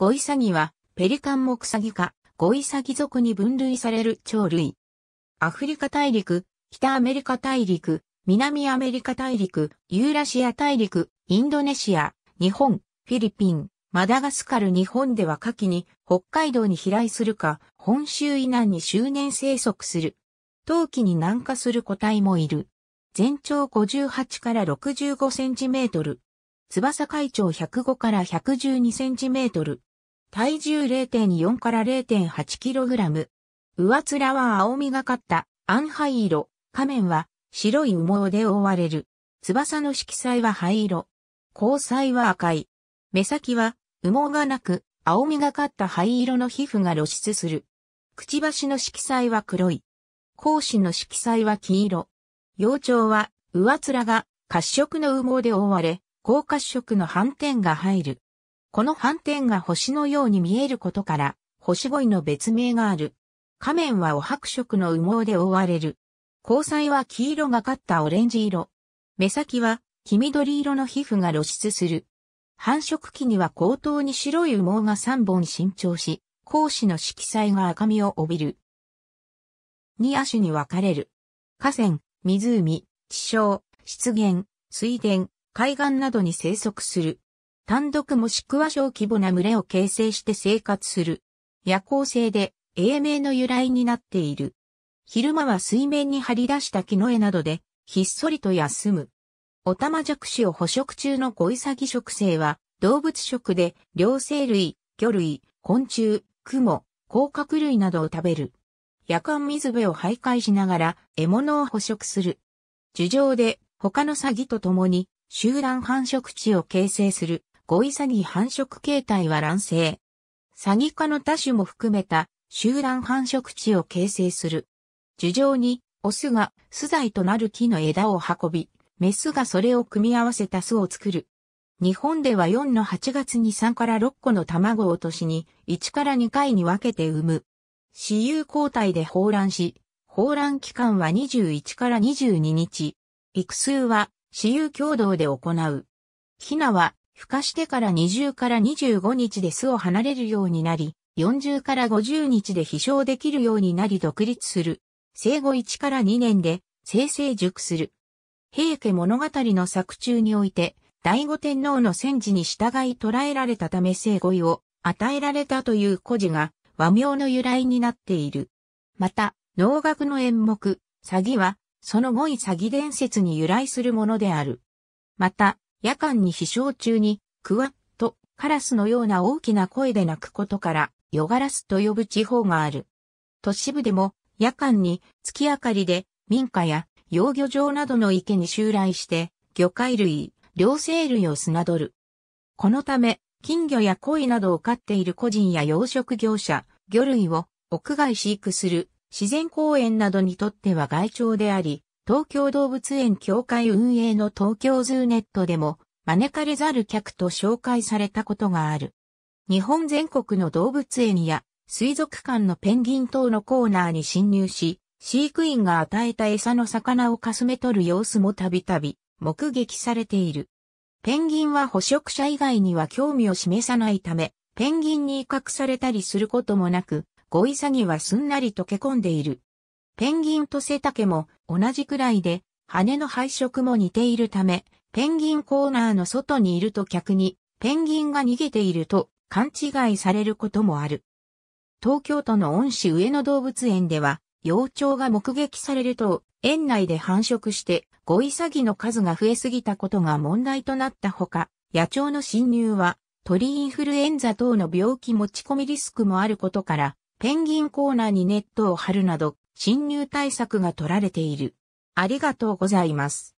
ゴイサギは、ペリカンクサギか、ゴイサギ族に分類される鳥類。アフリカ大陸、北アメリカ大陸、南アメリカ大陸、ユーラシア大陸、インドネシア、日本、フィリピン、マダガスカル日本では夏季に北海道に飛来するか、本州以南に周年生息する。冬季に南下する個体もいる。全長58から65センチメートル。翼海長105から112センチメートル。体重0.4から0.8キログラム。上面は青みがかった暗灰色、仮面は白い羽毛で覆われる。翼の色彩は灰色。光彩は赤い。目先は羽毛がなく、青みがかった灰色の皮膚が露出する。くちばしの色彩は黒い。格子の色彩は黄色。幼鳥は上面が褐色の羽毛で覆われ、高褐色の斑点が入る。この斑点が星のように見えることから、星鯉の別名がある。仮面はお白色の羽毛で覆われる。交際は黄色がかったオレンジ色。目先は黄緑色の皮膚が露出する。繁殖期には口頭に白い羽毛が3本伸長し、講師の色彩が赤みを帯びる。二亜種に分かれる。河川、湖、地床、湿原、水田、海岸などに生息する。単独もしくは小規模な群れを形成して生活する。夜行性で英名の由来になっている。昼間は水面に張り出した木の絵などで、ひっそりと休む。オタマジャクシを捕食中のゴイサギ食性は、動物食で、両生類、魚類、昆虫、蜘蛛、甲殻類などを食べる。夜間水辺を徘徊しながら獲物を捕食する。樹上で他のサギと共に集団繁殖地を形成する。ゴイサギ繁殖形態は卵生。サギ科の多種も含めた集団繁殖地を形成する。樹上にオスが巣材となる木の枝を運び、メスがそれを組み合わせた巣を作る。日本では4の8月に3から6個の卵を年に1から2回に分けて産む。私有交代で放卵し、放卵期間は21から22日。育数は私有共同で行う。ヒナは孵化してから20から25日で巣を離れるようになり、40から50日で飛翔できるようになり独立する。生後1から2年で生成熟する。平家物語の作中において、醍醐天皇の戦時に従い捕らえられたため生後位を与えられたという故事が和名の由来になっている。また、能楽の演目、詐欺は、その後位詐欺伝説に由来するものである。また、夜間に飛翔中に、クワッとカラスのような大きな声で鳴くことから、夜ガラスと呼ぶ地方がある。都市部でも夜間に月明かりで民家や養魚場などの池に襲来して魚介類、両生類をすなどる。このため金魚や鯉などを飼っている個人や養殖業者、魚類を屋外飼育する自然公園などにとっては外鳥であり、東京動物園協会運営の東京ズーネットでも招かれざる客と紹介されたことがある。日本全国の動物園や水族館のペンギン等のコーナーに侵入し、飼育員が与えた餌の魚をかすめ取る様子もたびたび目撃されている。ペンギンは捕食者以外には興味を示さないため、ペンギンに威嚇されたりすることもなく、ゴイサギはすんなり溶け込んでいる。ペンギンと背丈も同じくらいで、羽の配色も似ているため、ペンギンコーナーの外にいると客に、ペンギンが逃げていると勘違いされることもある。東京都の恩師上野動物園では、幼鳥が目撃されると、園内で繁殖して、ゴイサギの数が増えすぎたことが問題となったほか、野鳥の侵入は、鳥インフルエンザ等の病気持ち込みリスクもあることから、ペンギンコーナーにネットを張るなど、侵入対策が取られている。ありがとうございます。